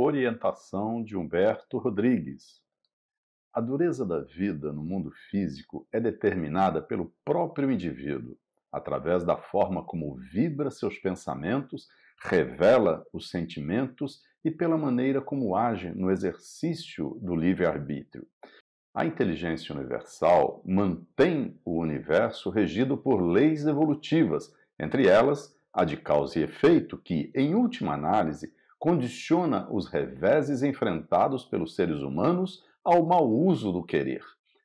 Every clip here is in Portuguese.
Orientação de Humberto Rodrigues. A dureza da vida no mundo físico é determinada pelo próprio indivíduo, através da forma como vibra seus pensamentos, revela os sentimentos e pela maneira como age no exercício do livre-arbítrio. A inteligência universal mantém o universo regido por leis evolutivas, entre elas a de causa e efeito, que, em última análise, condiciona os reveses enfrentados pelos seres humanos ao mau uso do querer.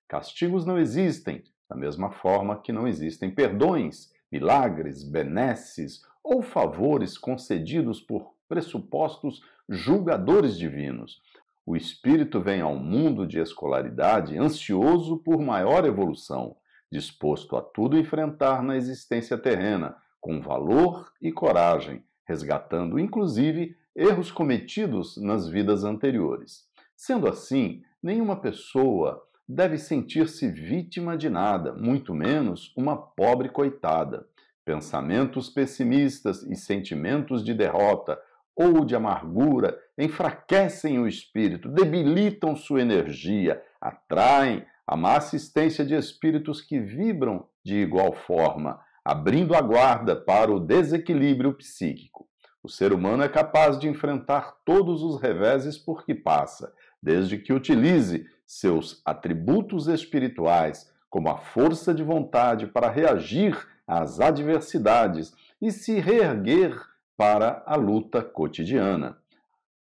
Castigos não existem, da mesma forma que não existem perdões, milagres, benesses ou favores concedidos por pressupostos julgadores divinos. O espírito vem ao mundo de escolaridade ansioso por maior evolução, disposto a tudo enfrentar na existência terrena, com valor e coragem, resgatando inclusive erros cometidos nas vidas anteriores. Sendo assim, nenhuma pessoa deve sentir-se vítima de nada, muito menos uma pobre coitada. Pensamentos pessimistas e sentimentos de derrota ou de amargura enfraquecem o espírito, debilitam sua energia, atraem a má assistência de espíritos que vibram de igual forma, abrindo a guarda para o desequilíbrio psíquico. O ser humano é capaz de enfrentar todos os reveses por que passa, desde que utilize seus atributos espirituais como a força de vontade para reagir às adversidades e se reerguer para a luta cotidiana.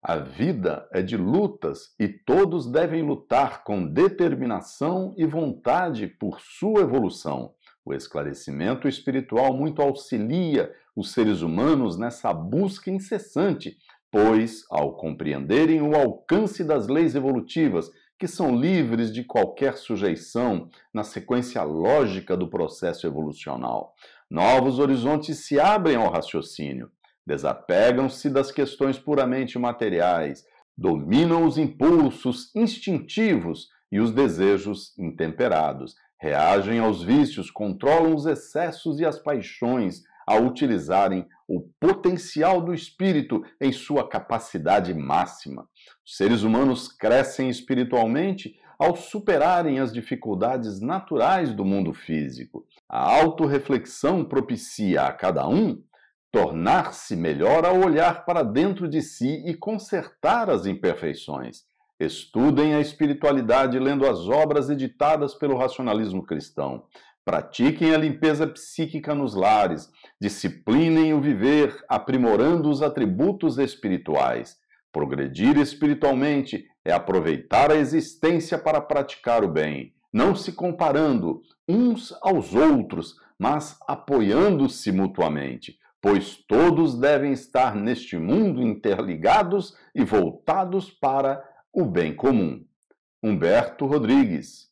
A vida é de lutas e todos devem lutar com determinação e vontade por sua evolução. O esclarecimento espiritual muito auxilia os seres humanos nessa busca incessante, pois, ao compreenderem o alcance das leis evolutivas, que são livres de qualquer sujeição na sequência lógica do processo evolucional, novos horizontes se abrem ao raciocínio, desapegam-se das questões puramente materiais, dominam os impulsos instintivos e os desejos intemperados. Reagem aos vícios, controlam os excessos e as paixões ao utilizarem o potencial do espírito em sua capacidade máxima. Os seres humanos crescem espiritualmente ao superarem as dificuldades naturais do mundo físico. A autorreflexão propicia a cada um tornar-se melhor ao olhar para dentro de si e consertar as imperfeições. Estudem a espiritualidade lendo as obras editadas pelo racionalismo cristão. Pratiquem a limpeza psíquica nos lares. Disciplinem o viver, aprimorando os atributos espirituais. Progredir espiritualmente é aproveitar a existência para praticar o bem, não se comparando uns aos outros, mas apoiando-se mutuamente, pois todos devem estar neste mundo interligados e voltados para o Bem Comum. Humberto Rodrigues.